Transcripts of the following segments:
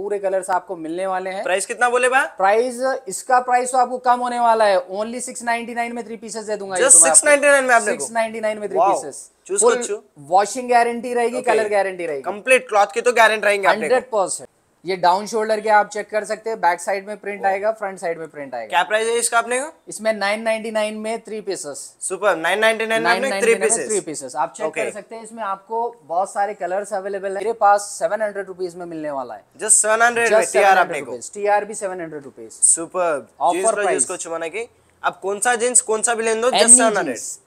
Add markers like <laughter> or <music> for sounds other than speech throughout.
पूरे कलर्स आपको मिलने वाले हैं प्राइस कितना बोले भाई प्राइस इसका प्राइस तो आपको कम होने वाला है ओनली सिक्स नाइनटी नाइन में थ्री पीसेस दे दूंगा सिक्स नाइनटी नाइन में सिक्स नाइनटी नाइन में थ्री पीसेस वॉशिंग गारंटी रहेगी कलर गारंटी रहेगी कंप्लीट क्लॉथ की तो गारंटी रहेगी हंड्रेड परसेंट ये डाउन शोल्डर के आप चेक कर सकते हैं बैक साइड में प्रिंट आएगा फ्रंट साइड में प्रिंट आएगा क्या प्राइस है इसका आपने का इसमें 999 में थ्री पीसेस सुपर 999 में थ्री पीसेस थ्री पीसेस आप चेक okay. कर सकते हैं इसमें आपको बहुत सारे कलर्स अवेलेबल है मेरे पास सेवन हंड्रेड रुपीज में मिलने वाला है just seven hundred T R आपने टी आर भी seven hundred rupees super offer price को छुपाना की अब कौन सा जींस कौन सा भी लेन दो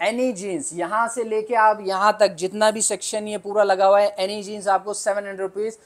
एनी जींस यहाँ से लेके आप यहाँ तक जितना भी सेक्शन ये पूरा लगा हुआ है एनी जींस आपको सेवन हंड्रेड रुपीज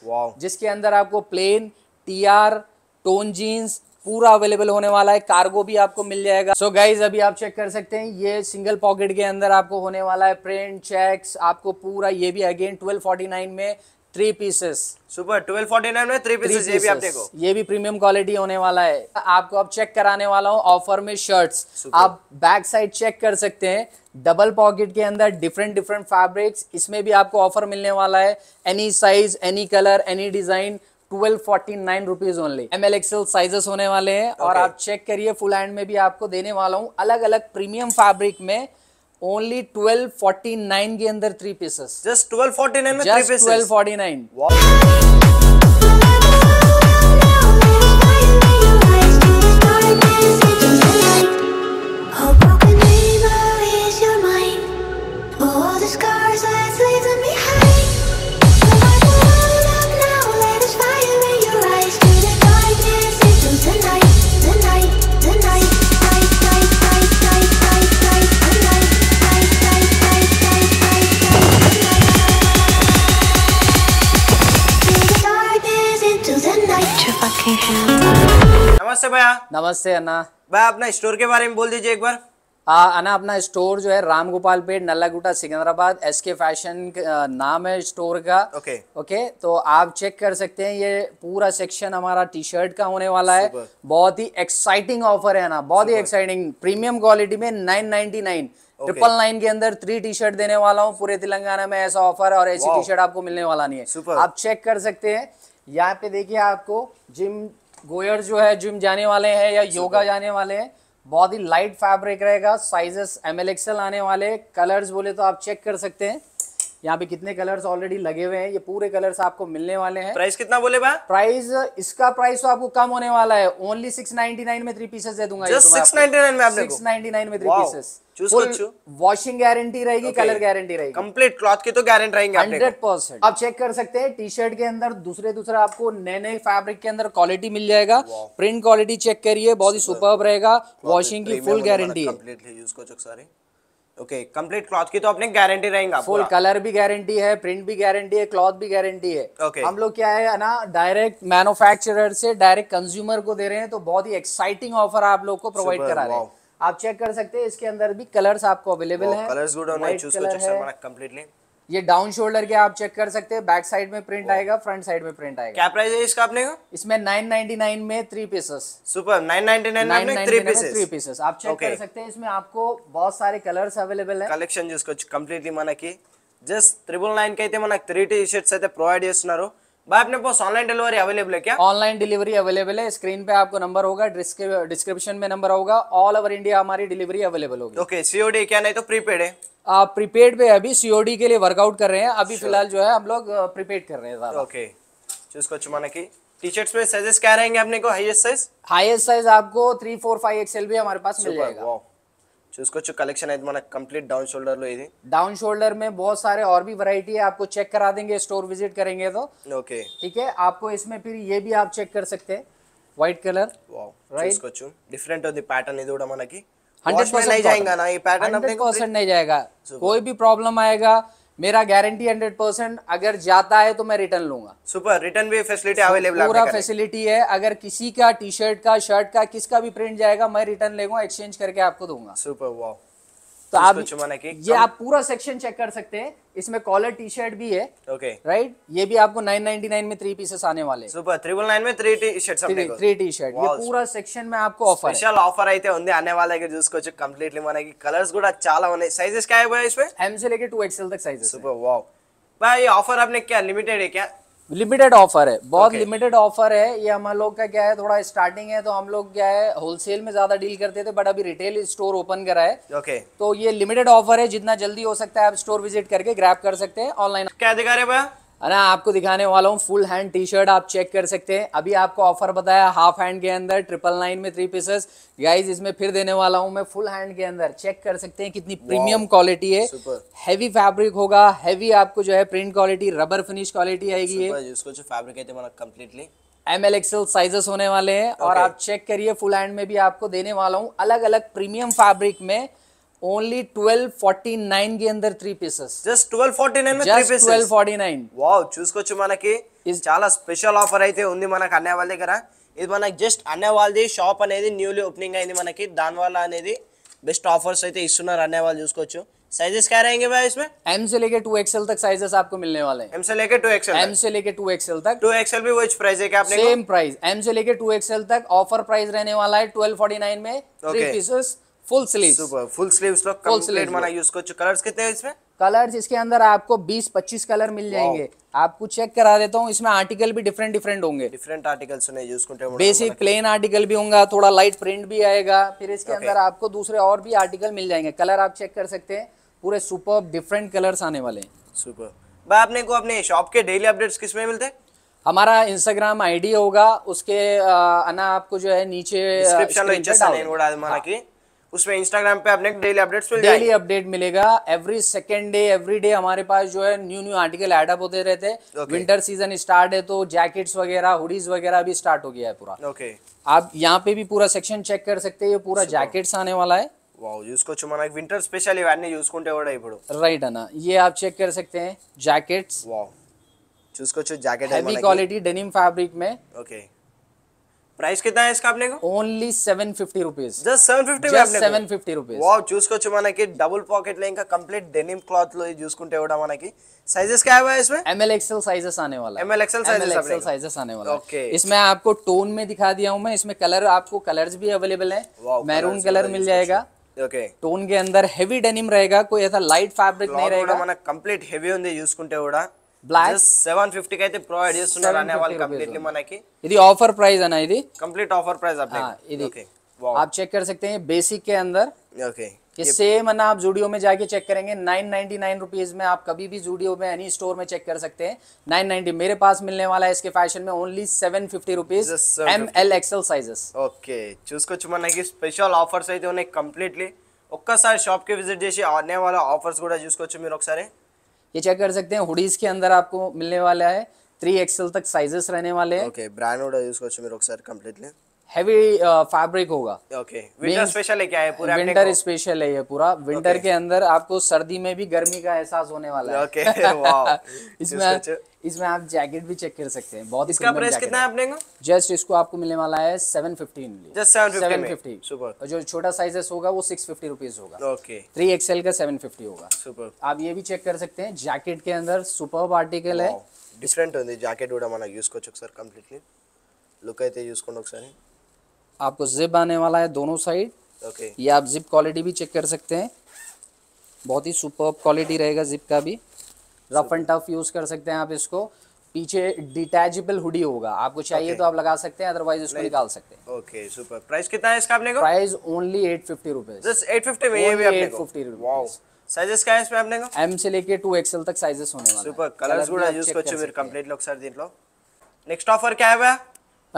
जिसके अंदर आपको plain T R tone jeans पूरा अवेलेबल होने वाला है कार्गो भी आपको मिल जाएगा सो so गाइज अभी आप चेक कर सकते हैं ये सिंगल पॉकेट के अंदर आपको होने वाला है प्रिंट चेक्स आपको पूरा ये भी अगेन 1249 में three pieces super twelve forty nine में थ्री पीसेस ये भी आप देखो ये भी प्रीमियम क्वालिटी होने वाला है आपको अब चेक कराने वाला हूँ ऑफर में शर्ट्स आप बैक साइड चेक कर सकते हैं डबल पॉकेट के अंदर डिफरेंट डिफरेंट फैब्रिक्स इसमें भी आपको ऑफर मिलने वाला है any size any colour any design twelve forty nine rupees only M L XL sizes होने वाले हैं okay. और आप चेक करिए फुल हैंड में भी आपको देने वाला हूँ अलग अलग प्रीमियम फैब्रिक में ओनली ट्वेल्व फोर्टी नाइन के अंदर three pieces just twelve forty nine में three pieces twelve forty nine नमस्ते भैया नमस्ते अन्ना भाई अपना स्टोर के बारे में बोल दीजिए एक बार आ, अन्ना अपना स्टोर जो है Ramgopalpet Nallagutta Secunderabad S K fashion नाम है स्टोर का ओके okay. Okay okay? तो आप चेक कर सकते हैं ये पूरा सेक्शन हमारा टी शर्ट का होने वाला Super. है बहुत ही एक्साइटिंग ऑफर है ना बहुत ही एक्साइटिंग प्रीमियम क्वालिटी में nine ninety nine triple nine के अंदर थ्री टी शर्ट देने वाला हूँ पूरे तेलंगाना में ऐसा ऑफर और ऐसी टी शर्ट आपको मिलने वाला नहीं है आप चेक कर सकते हैं यहाँ पे देखिए आपको जिम गोयर जो है जिम जाने वाले हैं या योगा जाने वाले हैं बहुत ही लाइट फैब्रिक रहेगा साइजेस एम एल आने वाले कलर्स बोले तो आप चेक कर सकते हैं यहाँ पे कितने कलर्स ऑलरेडी लगे हुए हैं ये पूरे कलर्स आपको मिलने वाले हैं प्राइस कितना बोले बा प्राइस इसका प्राइस तो आपको कम होने वाला है ओनली सिक्स नाइनटी नाइन में थ्री पीसेस दे दूंगा सिक्स नाइनटी नाइन में थ्री पीसेस वॉशिंग गारंटी रहेगी कलर गारंटी रहेगी कंप्लीट क्लॉथ की तो गारंटी रहेगी हंड्रेड परसेंट आप चेक कर सकते हैं टी शर्ट के अंदर दूसरे दूसरे आपको नए नए फैब्रिक के अंदर क्वालिटी मिल जाएगा प्रिंट क्वालिटी चेक करिए बहुत ही सुपर रहेगा वॉशिंग की फुल गारंटी है ओके कंप्लीट क्लॉथ की तो अपने गारंटी रहेगा फुल कलर भी गारंटी है प्रिंट भी गारंटी है क्लॉथ भी गारंटी है ओके okay. हम लोग क्या है ना डायरेक्ट मैन्युफैक्चरर से डायरेक्ट कंज्यूमर को दे रहे हैं तो बहुत ही एक्साइटिंग ऑफर आप लोग को प्रोवाइड करा रहे हैं आप चेक कर सकते हैं इसके अंदर भी कलर्स आपको अवेलेबल है कलर्स गुड और नाइट चूज कर सकते हैं कंप्लीटली ये डाउन शोल्डर के आप चेक कर सकते हैं बैक साइड में प्रिंट आएगा फ्रंट साइड में प्रिंट आएगा क्या प्राइस है इसका आपने का? इसमें 999 में थ्री पीसेस सुपर 999 में थ्री पीसेस थ्री पीसेस आप चेक okay. कर सकते हैं इसमें आपको बहुत सारे कलर्स अवेलेबल है कलेक्शन जिसको कंप्लीटली माना की జస్ట్ త్రిబుల్ నైన్కి అయితే మనకు थ्री टी షర్ట్స్ అయితే ప్రొవైడ్ చేస్తున్నారు भाई अपने पास ऑनलाइन डिलीवरी अवेलेबल है क्या ऑनलाइन डिलीवरी अवेलेबल है स्क्रीन पे आपको नंबर होगा डिस्क्रिप्शन में नंबर होगा ऑल ओवर इंडिया हमारी डिलीवरी अवेलेबल होगी ओके सीओडी क्या नहीं तो प्रीपेड है आप प्रीपेड पे अभी सीओडी के लिए वर्कआउट कर रहे हैं अभी फिलहाल जो है हम लोग प्रीपेड कर रहे हैं ज्यादा ओके जिसको चुमाना की टी शर्ट्स में साइजेस क्या रहेंगे अपने को हाईएस्ट साइज हाईएस्ट साइज आपको थ्री फोर फाइव एक्सएल भी हमारे पास मिल जाएगा చూసుకోవచ్చు कलेक्शन मैं कंप्लीट डाउन డౌన్ डाउन లో शोल्डर में बहुत सारे और भी वैरायटी है आपको चेक करा देंगे स्टोर विजिट करेंगे तो ओके ठीक है आपको इसमें फिर ये भी आप चेक कर सकते हैं व्हाइट कलर వావ్ Right. చూసుకోవచ్చు డిఫరెంట్ ఉంది 100% नहीं जाएगा ना ये पैटर्न हंड्रेड परसेंट नहीं जाएगा कोई भी प्रॉब्लम आएगा मेरा गारंटी हंड्रेड परसेंट अगर जाता है तो मैं रिटर्न लूंगा सुपर रिटर्न भी फैसिलिटी अवेलेबल पूरा फैसिलिटी है अगर किसी का टी शर्ट का शर्ट का किसका भी प्रिंट जाएगा मैं रिटर्न लेगा एक्सचेंज करके आपको दूंगा सुपर वाह तो आप ये आप पूरा सेक्शन चेक कर सकते हैं इसमें कॉलर टी शर्ट भी है ओके okay. राइट ये भी आपको 999 में थ्री पीसेस आने वाले सुपर ट्रिपल नाइन में three T shirt three T shirt ये पूरा सेक्शन में आपको ऑफर स्पेशल స్పెషల్ ఆఫర్ అయితే ఉంది అనే వాళ్ళకి చూసుకోవచ్చు కంప్లీట్లీ మనకి కలర్స్ కూడా చాలా होने साइजेस क्या है इसमें एम से लेके टू एक्सएल तक साइज सुपर वाओ भाई ये ऑफर आपने क्या लिमिटेड है क्या लिमिटेड ऑफर है बहुत लिमिटेड ऑफर है ये हम लोग का क्या है थोड़ा स्टार्टिंग है तो हम लोग क्या है होलसेल में ज्यादा डील करते थे बट अभी रिटेल स्टोर ओपन करा है ओके तो ये लिमिटेड ऑफर है जितना जल्दी हो सकता है आप स्टोर विजिट करके ग्रैप कर सकते हैं ऑनलाइन क्या दिखा रहे भैया है ना आपको दिखाने वाला हूँ फुल हैंड टी शर्ट आप चेक कर सकते हैं अभी आपको ऑफर बताया हाफ हैंड के अंदर ट्रिपल नाइन में थ्री पीसेस गाइज इसमें फिर देने वाला हूँ मैं फुल हैंड के अंदर चेक कर सकते हैं कितनी प्रीमियम क्वालिटी है हैवी फैब्रिक होगा हैवी आपको जो है print quality rubber finish quality आएगी completely M L XL sizes होने वाले हैं okay. और आप चेक करिए फुल हैंड में भी आपको देने वाला हूँ अलग अलग प्रीमियम फैब्रिक में ओनली 1249 के अंदर थ्री पीसेस జస్ట్ 1249 में थ्री पीसेस 1249 వావ్ చూసుకోవచ్చు మనకి చాలా స్పెషల్ ఆఫర్ అయితే ఉంది మనకు అన్నయ్య దగ్గర ఇది మనకి జస్ట్ అన్నయ్య వాళ్ళది షాప్ అనేది న్యూలీ ఓపెనింగ్ అయింది మనకి దానివల్ల అనేది బెస్ట్ ఆఫర్స్ అయితే ఇస్తున్నారు అన్నయ్య చూసుకోవచ్చు साइजेस क्या रहेंगे भाई इसमें एम से लेके टू एक्सएल तक साइजेस आपको मिलने वाले हैं एम से लेके टू एक्सएल एम से लेके टू एक्सएल तक टू एक्सएल भी वही प्राइस है क्या आपने सेम प्राइस एम से लेके टू एक्सएल तक ऑफर प्राइस रहने वाला है ट्वेल्व फोर्टी नाइन में three pieces full sleeve full sleeve full sleeve माना यूज कर कलर कितने इसमें कलर्स इसके अंदर आपको 20-25 कलर मिल जाएंगे आपको चेक करा देता हूँ इसमें आर्टिकल भी डिफरेंट डिफरेंट होंगे different articles use basic plain article भी होगा थोड़ा लाइट प्रिंट भी आएगा फिर इसके okay. अंदर आपको दूसरे और भी आर्टिकल मिल जाएंगे कलर आप चेक कर सकते हैं पूरे सुपर डिफरेंट कलर आने वाले सुपर आपने को अपने शॉप के डेली अपडेट किस में मिलते हमारा इंस्टाग्राम आईडी होगा उसके आना आपको जो है नीचे डिस्क्रिप्शन में डाल उसमें इंस्टाग्राम पे आपने डेली अपडेट्स मिल डेली अपडेट मिलेगा every second day every day हमारे पास जो है न्यू न्यू आर्टिकल एडअप होते रहते हैं okay. विंटर सीजन स्टार्ट है तो जैकेट्स वगैरह हुडीज वगैरह भी स्टार्ट हो गया है पूरा ओके okay. आप यहाँ पे भी पूरा सेक्शन चेक कर सकते हैं ये पूरा జాకెట్స్ आने वाला है winter special right winter special ये आप चेक कर सकते हैं jackets wow jacket quality denim quality fabric में ओके okay. प्राइस कितना है इसका आपने को only seven fifty rupees seven fifty seven fifty rupees wow చూసుకోవచ్చు మనకి డబుల్ పాకెట్ లో ఇంకా కంప్లీట్ డెనిమ్ క్లాత్ లో చూసుకుంటే కూడా మనకి साइजेस क्या है इसमें एम एल एक्सएल साइजेस आने वाला M L XL sizes sizes आने वाला ओके okay. इसमें आपको टोन में दिखा दिया हूँ मैं इसमें कलर आपको कलर्स भी अवेलेबल है मैरून कलर मिल जाएगा ओके okay. टोन के अंदर हेवी डेनिम रहेगा कोई ऐसा लाइट फैब्रिक नहीं रहेगा మన కంప్లీట్ హెవీ ఉంది చూసుకుంటే కూడా బ్లాక్ సెవెన్ ఫిఫ్టీ కి అయితే ऑफर प्राइस आप चेक कर सकते हैं बेसिक के अंदर ये सेम है ना आप जूडियो में जाके चेक करेंगे नाइन नाइनटी में आप कभी भी जूडियो में एनी स्टोर में चेक कर सकते हैं नाइन मेरे पास मिलने वाला है इसके फैशन में only seven fifty rupees M L XL sizes okay చూసుకోవచ్చు మనకి స్పెషల్ ఆఫర్స్ అయితే ఉన్నాయి కంప్లీట్లీ ఒక్కసారి షాప్కి విజిట్ చేసి ఆనే వాళ్ళ ఆఫర్స్ కూడా చూసుకోవచ్చు మీరు ఒకసారి ये चेक कर सकते हैं हुडीज के अंदर आपको मिलने वाला है थ्री एक्सएल तक साइजेस रहने वाले हैं ओके ब्रांड ऑर्डर यूज कर कंप्लीटली हैवी फैब्रिक uh, होगा ओके विंटर स्पेशल है क्या है पूरा विंटर स्पेशल है ये पूरा विंटर okay. के अंदर आपको सर्दी में भी गर्मी का एहसास होने वाला है ओके इसमें <laughs> इसमें आप जैकेट भी चेक कर सकते हैं बहुत इसका प्राइस कितना है अपने जस्ट इसको आपको मिलने वाला है seven fifty seven fifty super जो छोटा साइजेस होगा वो सिक्स फिफ्टी रुपीज होगा ओके थ्री एक्सएल का सेवन फिफ्टी होगा सुपर आप ये भी चेक कर सकते हैं जैकेट के अंदर सुपर आर्टिकल है డిఫరెంట్ ఉంది జాకెట్ కూడా మనకు చూసుకోవచ్చు ఒకసారి కంప్లీట్లీ లుక్ అయితే చూసుకోండి ఒకసారి आपको जिप आने वाला है दोनों साइड ओके ये आप जिप क्वालिटी भी चेक कर सकते हैं बहुत ही सुपर क्वालिटी रहेगा जिप का भी रफ एंड टफ यूज कर सकते हैं आप इसको पीछे डिटैचेबल हुडी होगा आपको चाहिए okay. तो आप लगा सकते हैं अदरवाइज इसको निकाल सकते हैं ओके सुपर प्राइस कितना है इसका आपने को price only eight fifty rupees just eight fifty में ये भी आपने को फिफ्टी है इसमें కాయస్ को एम से लेके లేకే 2xl तक साइजेस होने वाले सुपर वाला సూపర్ కలర్స్ కూడా कंप्लीट लुक सर दिन लो नेक्स्ट ऑफर क्या है भैया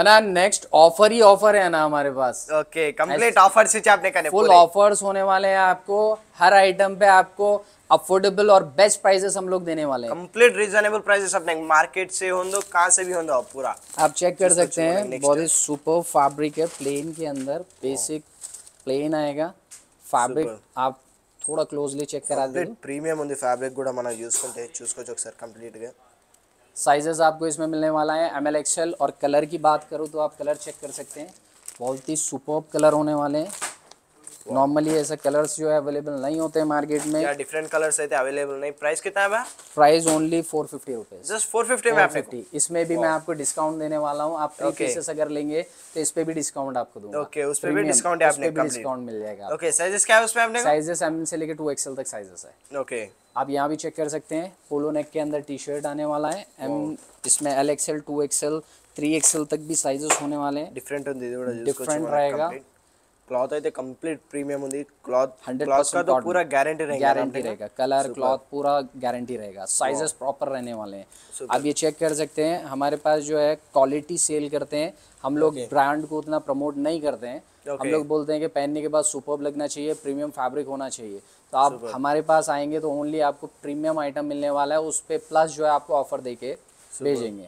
ना नेक्स्ट ऑफर ही ऑफर है ना हमारे पास ओके कंप्लीट ऑफर स्विच आपने करने फुल ऑफर्स होने वाले हैं आपको हर आइटम पे आपको अफोर्डेबल और बेस्ट प्राइसेस हम लोग देने वाले हैं कंप्लीट रीजनेबल प्राइसेस अपने मार्केट से हों दो कहाँ से भी हों दो पूरा आप चेक कर तो सकते हैं बहुत ही सुपर फैब्रिक है प्लेन के अंदर बेसिक प्लेन आएगा फैब्रिक आप थोड़ा क्लोजली चेक करा प्रीमियम फैब्रिक ఫ్యాబ్రిక్ కూడా మనం చూసుకుంటే చూసుకోవచ్చు ఒకసారి साइजेस आपको इसमें मिलने वाला है एम एल एक्सएल और कलर की बात करूँ तो आप कलर चेक कर सकते हैं बहुत ही सुपर कलर होने वाले हैं नॉर्मली ऐसे कलर्स जो है अवेलेबल नहीं होते हैं मार्केट में या डिफरेंट कलर्स रहते अवेलेबल नहीं प्राइस कितना है price only four fifty rupees just four fifty five fifty इसमें भी मैं आपको डिस्काउंट देने वाला हूँ आप थ्री पीसेस अगर लेंगे तो इस पे भी डिस्काउंट आपको दूंगा ओके उस पे भी डिस्काउंट है आपने डिस्काउंट मिल जाएगा ओके साइजेस क्या है उसमें आपने साइजेस एम से लेके टू एक्सएल तक साइजेस है ओके आप यहाँ भी चेक कर सकते हैं पोलो नेक के अंदर टी शर्ट आने वाला है एम इसमें L XL two XL three XL तक भी साइजेस होने वाले हैं डिफरेंट डिफरेंट रहेगा క్లాత్ అయితే कंप्लीट प्रीमियम ఉంది క్లాత్ हंड्रेड क्लॉथ का तो पूरा गारंटी रहेगा गारंटी रहेगा कलर क्लॉथ पूरा गारंटी रहेगा साइजेस प्रॉपर रहने वाले हैं आप ये चेक कर सकते हैं हमारे पास जो है क्वालिटी सेल करते हैं हम लोग ब्रांड को उतना प्रमोट नहीं करते हैं okay. हम लोग बोलते हैं कि पहनने के बाद सुपर लगना चाहिए प्रीमियम फैब्रिक होना चाहिए तो आप हमारे पास आएंगे तो ओनली आपको प्रीमियम आइटम मिलने वाला है उस पर प्लस जो है आपको ऑफर दे भेजेंगे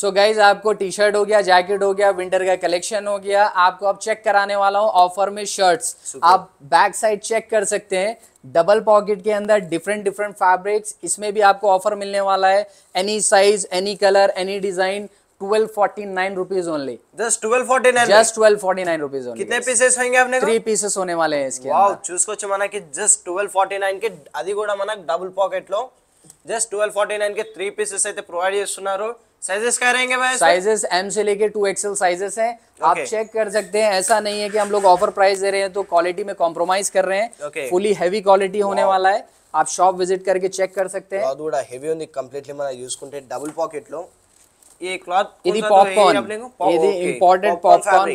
सो so गाइज आपको टी शर्ट हो गया जैकेट हो गया विंटर का कलेक्शन हो गया आपको अब चेक कराने वाला हूँ ऑफर में शर्ट्स आप बैक साइड चेक कर सकते हैं डबल पॉकेट के अंदर डिफरेंट डिफरेंट फैब्रिक्स इसमें भी आपको ऑफर मिलने वाला है any size any colour any design twelve forty nine rupees only just twelve forty nine just twelve forty nine rupees only कितने पीसेस होंगे आपने थ्री पीसेस होने वाले हैं इसके वाओ चूज को चुमाना कि जस्ट ट्वेल्व फोर्टी नाइन के అది కూడా మనకు డబుల్ పాకెట్ లో జస్ట్ ట్వెల్వ్ ఫార్టీ నైన్ కి త్రీ प्रोवाइड చేస్తున్నారు साइजेस एम से लेके टू एक्सएल साइजेस हैं आप चेक कर सकते हैं ऐसा नहीं है कि हम लोग ऑफर प्राइस दे रहे हैं तो क्वालिटी में कॉम्प्रोमाइज कर रहे हैं फुली हैवी क्वालिटी होने वाला है आप शॉप विजिट करके चेक कर सकते हैं కూడా హెవీ ఉంది डबल पॉकेट लो డబుల్ పాకెట్ లో ఈ క్లాత్ ఇది పాప్కార్న్ ఇది important popcorn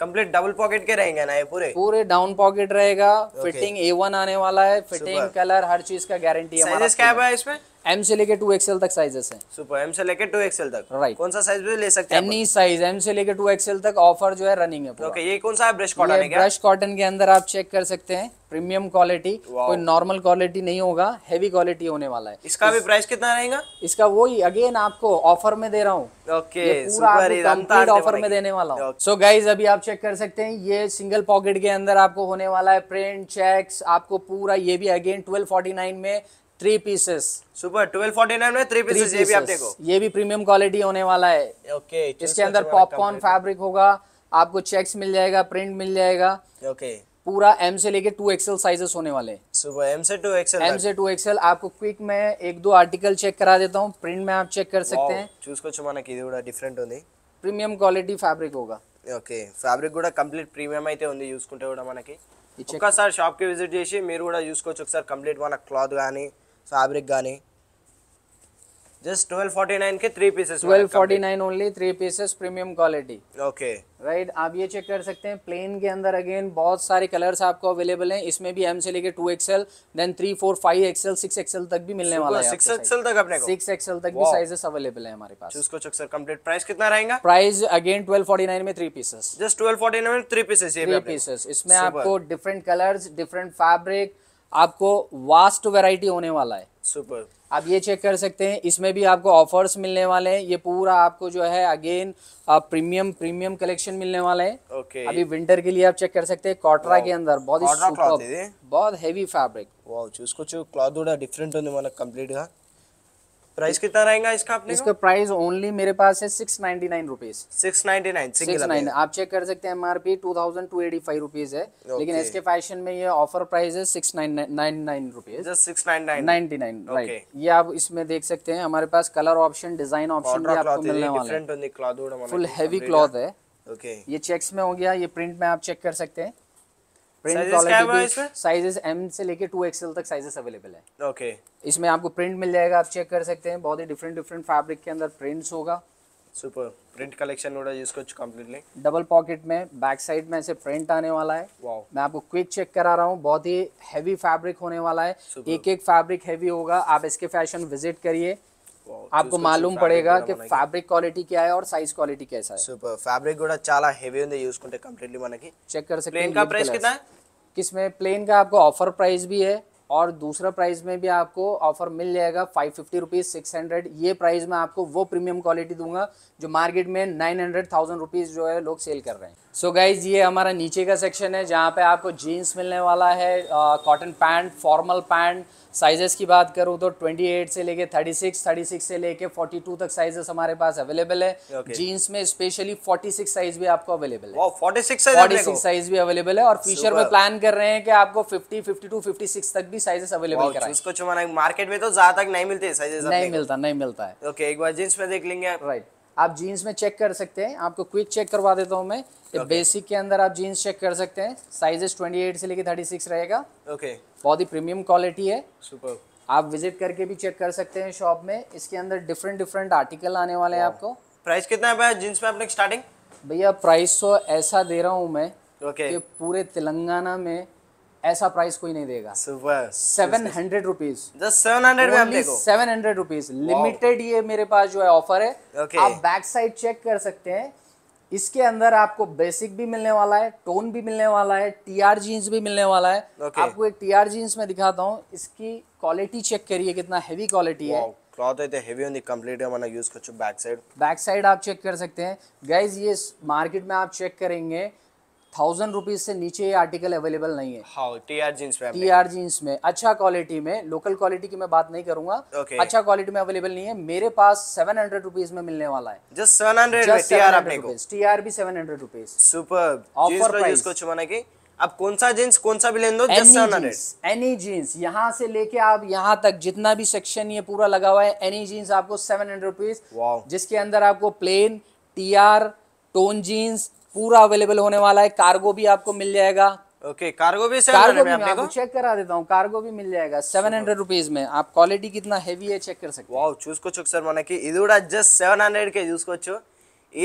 complete double pocket के रहेंगे ना ये पूरे पूरे डाउन पॉकेट रहेगा फिटिंग ए वन आने वाला है फिटिंग कलर हर चीज का गारंटी है इसमें एम से लेके टू एक्सएल तक साइजेस हैं सुपर एम से लेके टू एक्सएल तक राइट कौन सा साइज भी ले सकते हैं एनी साइज एम से लेके टू एक्सएल तक ऑफर जो है रनिंग है ओके ये कौन सा है ब्रश कॉटन है क्या ब्रश कॉटन के अंदर आप चेक कर सकते हैं प्रीमियम क्वालिटी कोई नॉर्मल क्वालिटी नहीं होगा हैवी क्वालिटी होने वाला है इसका इस, भी प्राइस कितना रहेगा इसका वही अगेन आपको ऑफर में दे रहा हूँ ओके ऑफर में देने वाला हूँ सो गाइज अभी आप चेक कर सकते हैं ये सिंगल पॉकेट के अंदर आपको होने वाला है प्रिंट चेक्स आपको पूरा ये भी अगेन ट्वेल्व में three pieces super twelve forty nine में थ्री पीसेस ये भी आप देखो ये भी प्रीमियम क्वालिटी होने वाला है ओके okay, इसके अंदर पॉपकॉर्न फैब्रिक होगा आपको चेक्स मिल जाएगा प्रिंट मिल जाएगा ओके okay. पूरा एम से लेके टू एक्सएल साइजेस होने वाले सुपर एम से टू एक्सएल एम से टू एक्सएल आपको क्विक में एक दो आर्टिकल चेक करा देता हूँ प्रिंट में आप चेक कर सकते हैं చూసుకోవచ్చు మనకి ఇది కూడా డిఫరెంట్ ఉంది प्रीमियम క్వాలిటీ ఫ్యాబ్రిక్ హోగా ఓకే ఫ్యాబ్రిక్ కూడా కంప్లీట్ ప్రీమియం అయితే ఉంది చూసుకుంటే కూడా మనకి ఒక్కసారి షాప్కి విజిట్ చేసి మీరు కూడా చూసుకోవచ్చు ఒకసారి కంప్లీట్ మన క్లాత్ కానీ फैब्रिक गानी जस्ट ట్వెల్వ్ ఫార్టీ నైన్ కి three pieces twelve forty nine only three pieces premium quality okay right आप ये चेक कर सकते हैं प्लेन के अंदर अगेन बहुत सारे कलर्स आपको अवेलेबल हैं इसमें भी एम से लेके two XL then three four five XL six XL तक भी मिलने वाला है सिक्स एक्सएल तक अपने सिक्स एक्सएल तक भी साइजेस अवेलेबल है हमारे पास उसको चेक सर कंप्लीट प्राइस कितना रहेगा price again twelve forty nine में three pieces just twelve forty nine में थ्री पीसेस थ्री पीसेस इसमें आपको डिफरेंट कलर्स डिफरेंट फैब्रिक आपको वास्ट वेराइटी होने वाला है सुपर आप ये चेक कर सकते हैं इसमें भी आपको ऑफर्स मिलने वाले हैं ये पूरा आपको जो है अगेन प्रीमियम प्रीमियम कलेक्शन मिलने वाला है ओके okay. अभी विंटर के लिए आप चेक कर सकते हैं कॉटरा के अंदर बहुत ही बहुत हेवी फैब्रिक वाओ इसको जो क्लॉथ थोड़ा डिफरेंट होने वाला कंप्लीट का प्राइस कितना रहेगा इसका अपने इसका प्राइस ओनली मेरे पास है six ninety nine rupees six ninety nine आप चेक कर सकते हैं MRP two thousand two eighty five rupees है okay. लेकिन इसके फैशन में ये ऑफर प्राइस है six nine nine rupees six ninety nine right ये आप इसमें देख सकते हैं हमारे पास कलर ऑप्शन डिजाइन ऑप्शन भी आपको मिलने वाला है फुल हैवी क्लॉथ है ओके ये चेक्स में हो गया ये प्रिंट में आप चेक कर सकते हैं साइजेस एम से लेके टू एक्सएल तक साइजेस अवेलेबल है ओके okay. इसमें आपको प्रिंट मिल जाएगा आप चेक कर सकते हैं बहुत ही डिफरेंट डिफरेंट फैब्रिक के अंदर प्रिंट्स होगा सुपर प्रिंट कलेक्शन होगा जिसको कम्प्लीटली डबल पॉकेट में बैक साइड में ऐसे प्रिंट आने वाला है wow. मैं आपको क्विक चेक करा रहा हूँ बहुत ही हैवी फैब्रिक होने वाला है Super. एक एक फैब्रिक हैवी होगा आप इसके फैशन विजिट करिए Wow, आपको मालूम पड़ेगा कि फैब्रिक क्वालिटी क्या है और साइज क्वालिटी कैसा है सुपर फैब्रिक चाला हेवी హెవీ ఉంది చూసుకుంటే కంప్లీట్లీ మనకి చెక్ కర్ సక్తే है किसमें प्लेन का आपको ऑफर प्राइस भी है और दूसरा प्राइस में भी आपको ऑफर मिल जाएगा five fifty rupees six hundred ये प्राइस में आपको वो प्रीमियम क्वालिटी दूंगा जो मार्केट में नाइन हंड्रेड थाउजेंड रुपीज़ जो है लोग सेल कर रहे हैं सो so गाइज ये हमारा नीचे का सेक्शन है जहाँ पे आपको जीन्स मिलने वाला है cotton pant formal pant sizes की बात करूँ तो 28 से लेके 36, 36 से लेके 42 तक साइजेस हमारे पास अवेलेबल है okay. जीन्स में स्पेशली 46 साइज भी आपको अवेलेबल है फोर्टी सिक्स साइज भी अवेलेबल है और फ्यूचर में प्लान कर रहे हैं कि आपको 50, 52, 56 तक भी साइजेस अवेलेबल कराएं मार्केट में तो ज्यादा तक नहीं मिलते साइजेस नहीं मिलता नहीं मिलता है ओके एक बार जींस में देख लेंगे राइट आप जीन्स में चेक कर सकते हैं आपको क्विक चेक करवा देता हूँ मैं okay. बेसिक के अंदर आप जीन्स चेक कर सकते हैं साइजेस 28 से लेके 36 रहेगा ओके okay. बहुत ही प्रीमियम क्वालिटी है सुपर आप विजिट करके भी चेक कर सकते हैं शॉप में इसके अंदर डिफरेंट डिफरेंट आर्टिकल आने वाले हैं आपको प्राइस कितना है जीन्स में आपने स्टार्टिंग भैया प्राइस तो ऐसा दे रहा हूँ मैं okay. पूरे तेलंगाना में ऐसा प्राइस कोई नहीं देगा seven hundred rupees seven hundred seven hundred rupees limited ये मेरे पास जो है ऑफर है okay. आप बैक साइड चेक कर सकते हैं इसके अंदर आपको बेसिक भी मिलने वाला है टोन भी मिलने वाला है टीआर जीन्स भी मिलने वाला है okay. आपको एक टीआर जीन्स में दिखाता हूँ इसकी क्वालिटी चेक करिए कितना हेवी क्वालिटी है క్లాత్ అయితే హెవీ आप चेक कर सकते हैं गाइस ये मार्केट में आप चेक करेंगे थाउजेंड रुपीज से नीचे ये आर्टिकल अवेलेबल नहीं है हाँ, टी आर जीन्स में टी आर में अच्छा क्वालिटी में लोकल क्वालिटी की मैं बात नहीं करूंगा okay. अच्छा क्वालिटी में अवेलेबल नहीं है मेरे पास सेवन हंड्रेड रुपीज में मिलने वाला है just seven hundred T R भी seven hundred rupees super offer price को छुमाना की अब कौन सा जींस कौन सा भी ले दो एनी जींस यहाँ से लेके आप यहाँ तक जितना भी सेक्शन ये पूरा लगा हुआ है एनी जींस आपको सेवन हंड्रेड रुपीज जिसके अंदर आपको plain T R tone jeans पूरा अवेलेबल होने वाला है कार्गो भी आपको मिल जाएगा ओके okay, कार्गो भी कार्गो भी मैं आपको चेक करा देता हूँ कार्गो भी मिल जाएगा सेवन हंड्रेड रुपीज में आप क्वालिटी कितना हेवी है चेक कर सकते वाओ చూసుకోవచ్చు ఒకసారి మనకి ఇది కూడా జస్ట్ సెవెన్ హండ్రెడ్ కే చూసుకోవచ్చు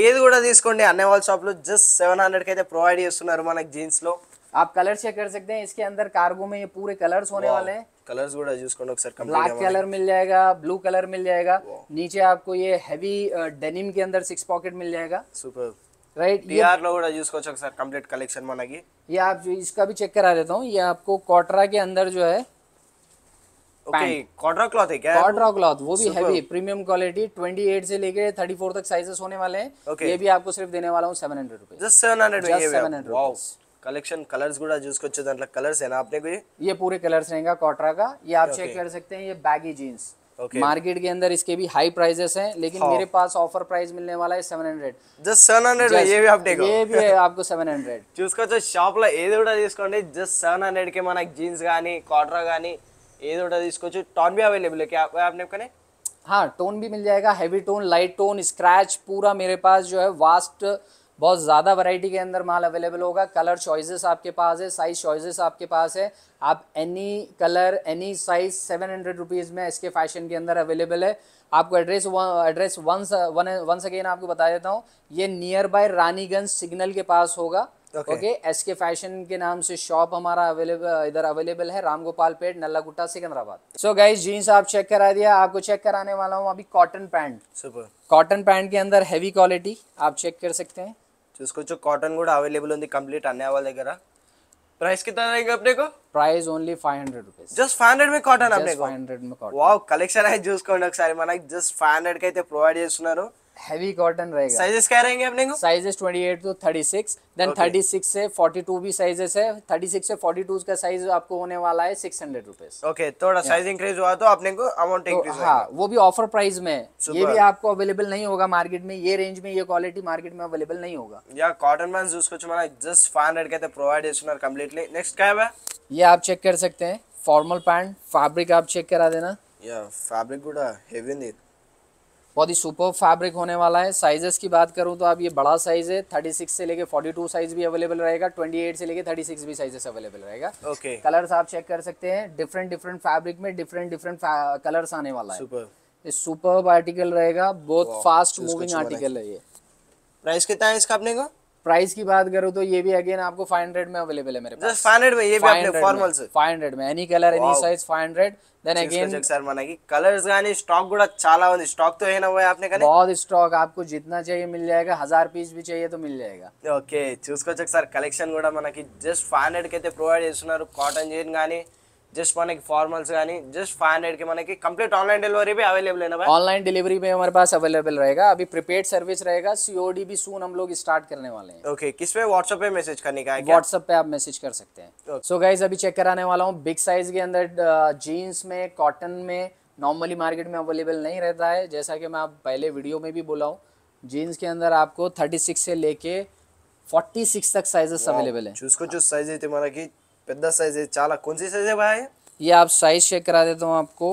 ఏది కూడా తీసుకోండి అన్నే వాళ్ళ షాప్ లో జస్ట్ సెవెన్ హండ్రెడ్ కి ప్రొవైడ్ చేస్తున్నారు మనకి జీన్స్ లో आप कलर चेक कर सकते हैं इसके अंदर कार्गो में ये पूरे कलर्स होने वाले हैं कलर्स కూడా చూసుకోండి ఒకసారి ब्लैक कलर मिल जाएगा ब्लू कलर मिल जाएगा नीचे आपको ये हैवी डेनिम के अंदर सिक्स पॉकेट मिल जाएगा super right TR sir complete collection की ये आप जो इसका भी चेक करा देता हूँ ये आपको कॉटरा के अंदर जो है ओके कॉटरा क्लॉथ है तक होने वाले भी आपको सिर्फ देने कलेक्शन मतलब आपने ये पूरे कलर रहेगा कॉटरा का ये आप चेक कर सकते हैं ये बैगी जीन्स okay. मार्केट के अंदर इसके भी हाई प्राइजेस हैं लेकिन हाँ. मेरे पास ऑफर प्राइस मिलने वाला है seven hundred just seven hundred ये भी आप देखो ये भी है आपको सेवन हंड्रेड చూసుకోవచ్చు షాప్లో ఏది కూడా తీసుకోండి జస్ట్ సెవెన్ హండ్రెడ్కి మనకి జీన్స్ కానీ కాటరా కానీ ఏది కూడా తీసుకోవచ్చు भी अवेलेबल है क्या आपने कने हाँ टोन भी मिल जाएगा heavy tone light tone scratch पूरा मेरे पास जो है वास्ट बहुत ज़्यादा वैरायटी के अंदर माल अवेलेबल होगा कलर चॉइसेस आपके पास है साइज़ चॉइसेस आपके पास है आप any colour any size seven hundred rupees में इसके फैशन के अंदर अवेलेबल है आपको address address once one once again आपको बता देता हूँ ये नियर बाय रानीगंज सिग्नल के पास होगा ओके एस के फैशन के नाम से शॉप हमारा अवेलेबल इधर अवेलेबल है Ramgopalpet Nallagutta Secunderabad so guys jeans आप चेक करा दिया आपको चेक कराने वाला हूँ अभी कॉटन पैंट कॉटन पैंट के अंदर हैवी क्वालिटी आप चेक कर सकते हैं చూసుకోవచ్చు కాటన్ కూడా అవైలబుల్ ఉంది కంప్లీట్ అన్ని వాళ్ళ దగ్గర price price only five hundred rupees just five hundred మీ కాటన్ అప్డే ఫైవ్ హండ్రెడ్ వావ్ కలెక్షన్ అయితే చూసుకోండి ఒకసారి మనకి జస్ట్ ఫైవ్ హండ్రెడ్ కి అయితే ప్రొవైడ్ చేస్తున్నారు हैवी कॉटन रहेगा साइजेस क्या रहेंगे अपने को साइजेस 28 टू 36 देन okay. 36 से 42 भी साइजेस है 36 से 42 का साइज आपको होने वाला है सिक्स हंड्रेड रुपीज ओके थोड़ा साइज इंक्रीज हुआ तो अपने को अमाउंट इंक्रीज तो हाँ वो भी ऑफर प्राइस में ये भी आपको अवेलेबल नहीं होगा मार्केट में ये रेंज में ये क्वालिटी मार्केट में अवेलेबल नहीं होगा या कॉटन मैं उसको हमारा जस्ट फाइव हंड्रेड कहते प्रोवाइड कम्प्लीटली नेक्स्ट क्या है ये आप चेक कर सकते हैं फॉर्मल पैंट फैब्रिक आप चेक करा देना या फैब्रिक गुड़ा हेवी नहीं बहुत ही सुपर फैब्रिक होने वाला है साइजेस की बात करूँ तो आप ये बड़ा साइज है थर्टी सिक्स से लेके फोर्टी टू साइज भी अवेलेबल रहेगा ट्वेंटी एट से लेके थर्टी सिक्स भी साइजेस अवेलेबल रहेगा ओके okay. कलर्स आप चेक कर सकते हैं डिफरेंट डिफरेंट फैब्रिक में डिफरेंट डिफरेंट कलर्स आने वाला है सुपर आर्टिकल रहेगा बहुत फास्ट मूविंग आर्टिकल है ये प्राइस कितना है इसका अपने का प्राइस की बात करूँ तो ये भी अगेन आपको 500 में अवेलेबल है मेरे पास 500 में ये भी आपने फॉर्मल से 500 में any colour any size 500 then again sir మనకి కలర్స్ గాని స్టాక్ కూడా చాలా ఉంది స్టాక్ తో ఏనా పోయి आपने కానీ बहुत स्टॉक आपको जितना चाहिए मिल जाएगा हजार पीस भी चाहिए तो मिल जाएगा ఓకే చూసుకోవచ్చు సార్ కలెక్షన్ కూడా మనకి జస్ట్ 500 కి అయితే ప్రొవైడ్ చేస్తున్నారు कॉटन జీన్ गाने జస్ట్ మనకి ఫార్మల్స్ కానీ जस्ट फाइव हंड्रेड के की कंप्लीट ఆన్లైన్ డెలివరీ भी अवेलेबल है ऑनलाइन डिलीवरी भी हमारे पास अवेलेबल रहेगा अभी प्रीपेड सर्विस रहेगा सीओडी भी सून हम लोग स्टार्ट करने वाले हैं ओके किस पे व्हाट्सएप पे मैसेज करने का है व्हाट्सएप पे आप मैसेज कर सकते हैं सो गाइज अभी चेक कराने वाला हूँ बिग साइज के अंदर जीन्स uh, में कॉटन में नॉर्मली मार्केट में अवेलेबल नहीं रहता है जैसा कि मैं आप पहले वीडियो में भी बोला हूँ जीन्स के अंदर आपको थर्टी सिक्स से लेके फोर्टी सिक्स तक साइजेस अवेलेबल है जो साइज है तुम्हारा की పెద్ద సైజ్ कौन सी సైజ్ है भाई ये आप साइज चेक करा देता हूँ आपको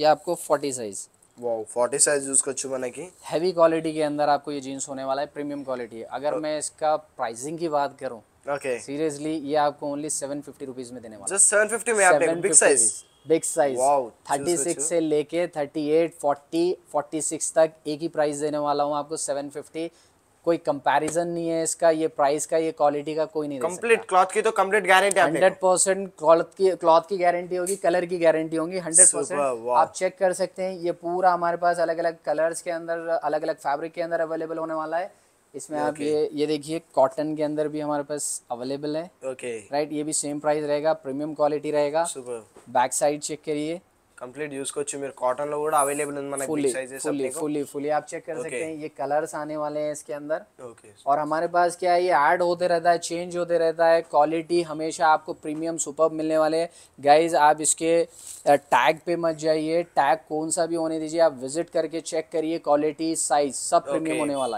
ये आपको फोर्टी साइज वो फोर्टी साइज यूज़ कर चुका मैंने की हैवी क्वालिटी के अंदर आपको ये जीन्स होने वाला है प्रीमियम क्वालिटी है अगर oh. मैं इसका प्राइसिंग की बात करूँ ओके सीरियसली ये आपको ओनली सेवन फिफ्टी रुपीज में देने वाला जस्ट सेवन में आपने big size big size thirty six से लेके thirty eight forty forty six तक एक ही प्राइस देने वाला हूँ आपको सेवन फिफ्टी कोई कंपैरिजन नहीं है इसका ये प्राइस का ये क्वालिटी का कोई नहीं कंप्लीट क्लॉथ की तो complete guarantee hundred percent cloth की क्लॉथ की गारंटी होगी कलर की गारंटी होगी हंड्रेड परसेंट आप चेक कर सकते हैं ये पूरा हमारे पास अलग अलग कलर्स के अंदर अलग अलग फैब्रिक के अंदर अवेलेबल होने वाला है इसमें आप ये ये देखिए कॉटन के अंदर भी हमारे पास अवेलेबल है ओके राइट ये भी सेम प्राइस रहेगा प्रीमियम क्वालिटी रहेगा बैक साइड चेक करिए कंप्लीट यूज मेरे कॉटन लो కూడా अवेलेबल ఉంది మనకి फुली फुली फुली आप चेक कर सकते हैं ये कलर्स आने वाले हैं इसके अंदर ओके और हमारे पास क्या है ये ऐड होते रहता है चेंज होते रहता है क्वालिटी हमेशा आपको प्रीमियम सुपर मिलने वाले है गाइज आप इसके टैग पे मत जाइए टैग कौन सा भी होने दीजिए आप विजिट करके चेक करिए क्वालिटी साइज सब प्रीमियम होने वाला है